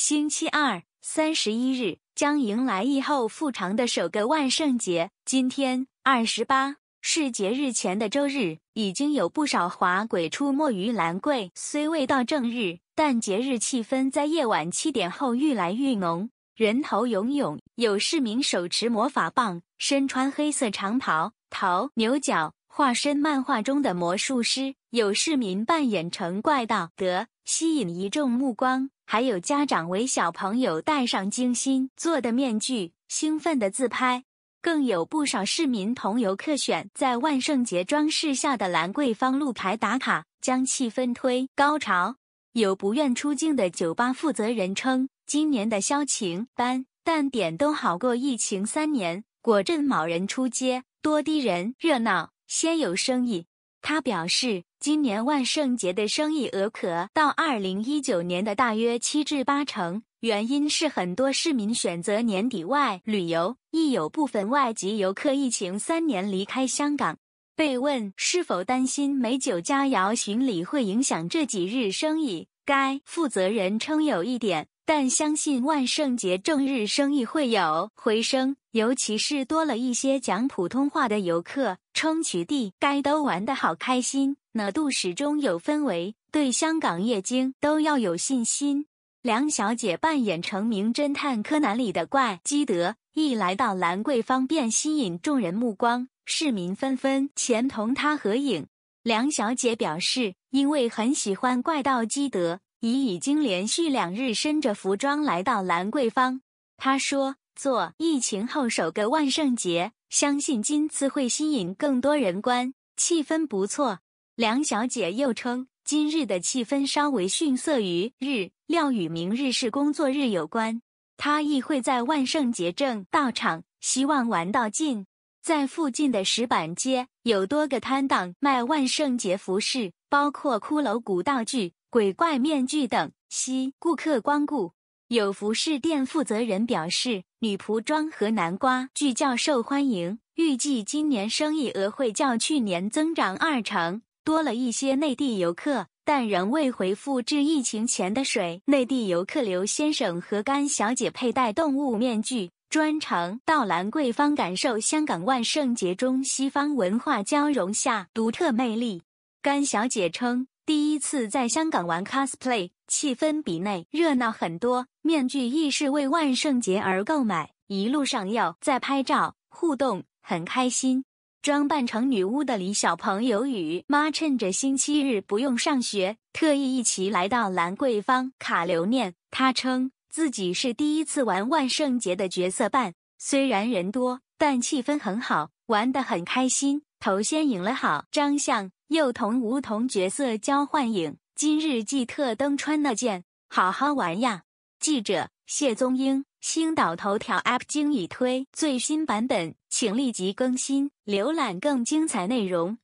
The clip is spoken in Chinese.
星期二三十一日将迎来疫后复常的首个万圣节。今天二十八是节日前的周日，已经有不少华鬼出没于兰桂。虽未到正日，但节日气氛在夜晚七点后愈来愈浓，人头涌涌。有市民手持魔法棒，身穿黑色长袍、头牛角。化身漫画中的魔术师，有市民扮演成怪盗，得吸引一众目光；还有家长为小朋友戴上精心做的面具，兴奋的自拍。更有不少市民同游客选在万圣节装饰下的兰桂坊路牌打卡，将气氛推高潮。有不愿出镜的酒吧负责人称，今年的消情般，但点都好过疫情三年。果镇某人出街，多的人热闹。先有生意，他表示，今年万圣节的生意额可到2019年的大约七至八成，原因是很多市民选择年底外旅游，亦有部分外籍游客疫情三年离开香港。被问是否担心美酒佳肴巡礼会影响这几日生意，该负责人称有一点，但相信万圣节正日生意会有回升。尤其是多了一些讲普通话的游客，称菊地该都玩得好开心。哪度始终有氛围，对香港夜景都要有信心。梁小姐扮演《成名侦探柯南》里的怪基德，一来到兰桂坊便吸引众人目光，市民纷纷前同她合影。梁小姐表示，因为很喜欢怪盗基德，已已经连续两日身着服装来到兰桂坊。她说。做疫情后首个万圣节，相信今次会吸引更多人观，气氛不错。梁小姐又称，今日的气氛稍微逊色于日，料与明日是工作日有关。她亦会在万圣节正到场，希望玩到尽。在附近的石板街有多个摊档卖万圣节服饰，包括骷髅骨道具、鬼怪面具等，吸顾客光顾。有服饰店负责人表示，女仆装和南瓜具较受欢迎，预计今年生意额会较去年增长二成。多了一些内地游客，但仍未回复至疫情前的水。内地游客刘先生和甘小姐佩戴动物面具，专程到兰桂坊感受香港万圣节中西方文化交融下独特魅力。甘小姐称。第一次在香港玩 cosplay，气氛比内热闹很多，面具亦是为万圣节而购买。一路上要在拍照、互动，很开心。装扮成女巫的李小朋友与妈趁着星期日不用上学，特意一起来到兰桂坊卡留念。他称自己是第一次玩万圣节的角色扮，虽然人多，但气氛很好，玩得很开心。头先赢了好，张相又同梧桐角色交换影，今日既特登穿那件，好好玩呀！记者谢宗英，星岛头条 App 经已推最新版本，请立即更新，浏览更精彩内容。